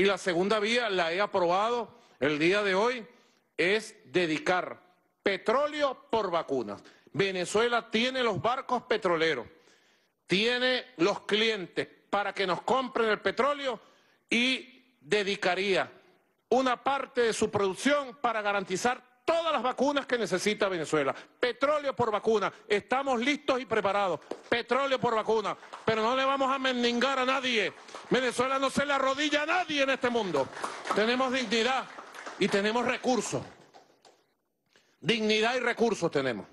Y la segunda vía, la he aprobado el día de hoy, es dedicar petróleo por vacunas. Venezuela tiene los barcos petroleros, tiene los clientes para que nos compren el petróleo y dedicaría una parte de su producción para garantizar todas las vacunas que necesita Venezuela. Petróleo por vacuna. Estamos listos y preparados. Petróleo por vacuna. Pero no le vamos a mendigar a nadie. Venezuela no se le arrodilla a nadie en este mundo. Tenemos dignidad y tenemos recursos. Dignidad y recursos tenemos.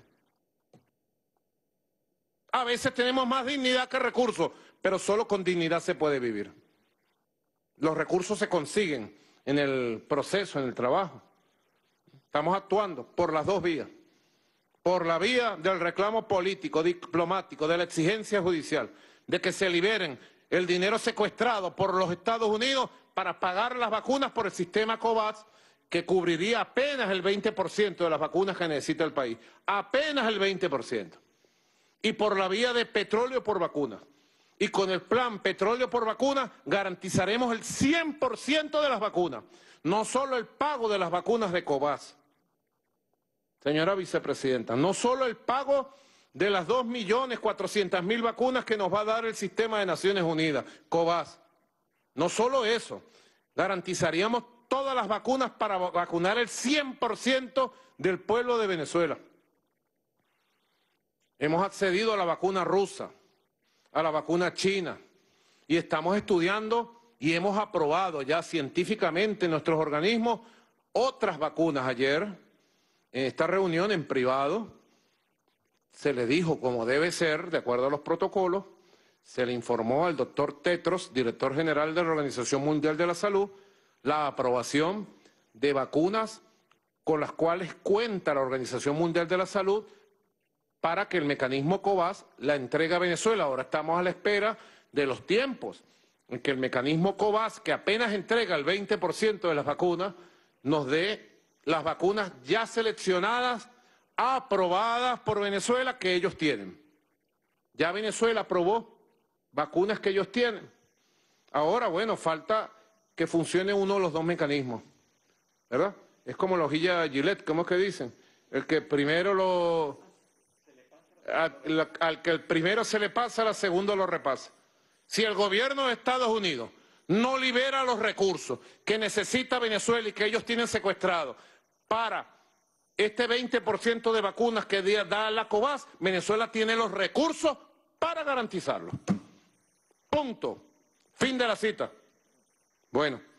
A veces tenemos más dignidad que recursos, pero solo con dignidad se puede vivir. Los recursos se consiguen en el proceso, en el trabajo. Estamos actuando por las dos vías. Por la vía del reclamo político, diplomático, de la exigencia judicial, de que se liberen el dinero secuestrado por los Estados Unidos para pagar las vacunas por el sistema COVAX, que cubriría apenas el 20% de las vacunas que necesita el país. Apenas el 20%. Y por la vía de petróleo por vacunas. Y con el plan petróleo por vacunas garantizaremos el 100% de las vacunas. No solo el pago de las vacunas de COVAX señora vicepresidenta, no solo el pago de las 2.400.000 vacunas que nos va a dar el sistema de Naciones Unidas, COVAS, no solo eso, garantizaríamos todas las vacunas para vacunar el 100% del pueblo de Venezuela. Hemos accedido a la vacuna rusa, a la vacuna china, y estamos estudiando y hemos aprobado ya científicamente en nuestros organismos otras vacunas. Ayer en esta reunión en privado se le dijo como debe ser, de acuerdo a los protocolos, se le informó al doctor Tetros, director general de la Organización Mundial de la Salud, la aprobación de vacunas con las cuales cuenta la Organización Mundial de la Salud para que el mecanismo COVAS la entregue a Venezuela. Ahora estamos a la espera de los tiempos en que el mecanismo COVAS, que apenas entrega el 20% de las vacunas, nos dé las vacunas ya seleccionadas, aprobadas por Venezuela, que ellos tienen. Ya Venezuela aprobó vacunas que ellos tienen. Ahora, bueno, falta que funcione uno de los dos mecanismos, ¿verdad? Es como la hojilla Gillette, ¿cómo es que dicen? El que primero lo... Al, que el primero se le pasa, la segundo lo repasa. Si el gobierno de Estados Unidos no libera los recursos que necesita Venezuela y que ellos tienen secuestrados para este 20% de vacunas que da la COVAS, Venezuela tiene los recursos para garantizarlo. Punto. Fin de la cita. Bueno.